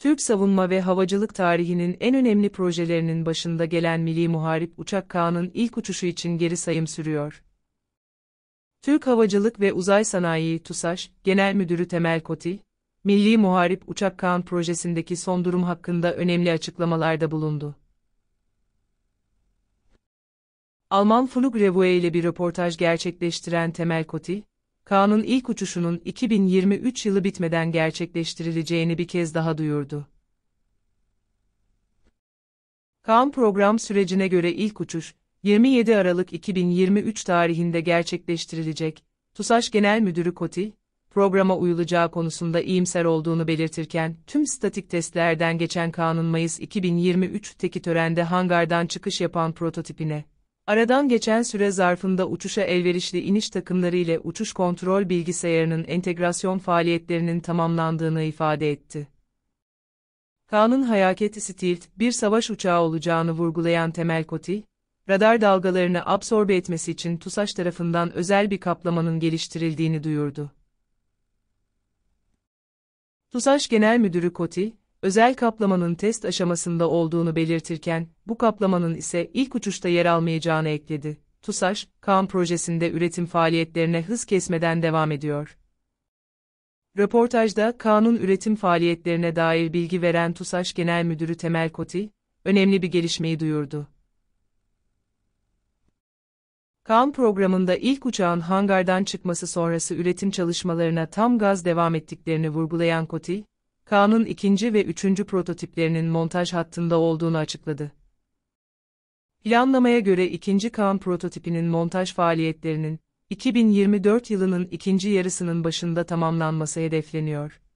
Türk savunma ve havacılık tarihinin en önemli projelerinin başında gelen Milli Muharip Uçak Kağan'ın ilk uçuşu için geri sayım sürüyor. Türk Havacılık ve Uzay Sanayii TUSAŞ Genel Müdürü Temel Kotil, Milli Muharip Uçak Kağan projesindeki son durum hakkında önemli açıklamalarda bulundu. Alman Flugrevoe ile bir röportaj gerçekleştiren Temel Kotil, Kaan'ın ilk uçuşunun 2023 yılı bitmeden gerçekleştirileceğini bir kez daha duyurdu. Kaan program sürecine göre ilk uçuş, 27 Aralık 2023 tarihinde gerçekleştirilecek, TUSAŞ Genel Müdürü Koti, programa uyulacağı konusunda iyimser olduğunu belirtirken, tüm statik testlerden geçen Kaan'ın Mayıs 2023'teki törende hangardan çıkış yapan prototipine, Aradan geçen süre zarfında uçuşa elverişli iniş takımları ile uçuş kontrol bilgisayarının entegrasyon faaliyetlerinin tamamlandığını ifade etti. Kaan'ın hayaketi Stilt, bir savaş uçağı olacağını vurgulayan Temel Koti, radar dalgalarını absorbe etmesi için TUSAŞ tarafından özel bir kaplamanın geliştirildiğini duyurdu. TUSAŞ Genel Müdürü Koti, özel kaplamanın test aşamasında olduğunu belirtirken, bu kaplamanın ise ilk uçuşta yer almayacağını ekledi. TUSAŞ, KAM projesinde üretim faaliyetlerine hız kesmeden devam ediyor. Röportajda kanun üretim faaliyetlerine dair bilgi veren TUSAŞ Genel Müdürü Temel Koti, önemli bir gelişmeyi duyurdu. Kan programında ilk uçağın hangardan çıkması sonrası üretim çalışmalarına tam gaz devam ettiklerini vurgulayan Koti, Kaan'ın ikinci ve üçüncü prototiplerinin montaj hattında olduğunu açıkladı. Planlamaya göre ikinci Kaan prototipinin montaj faaliyetlerinin 2024 yılının ikinci yarısının başında tamamlanması hedefleniyor.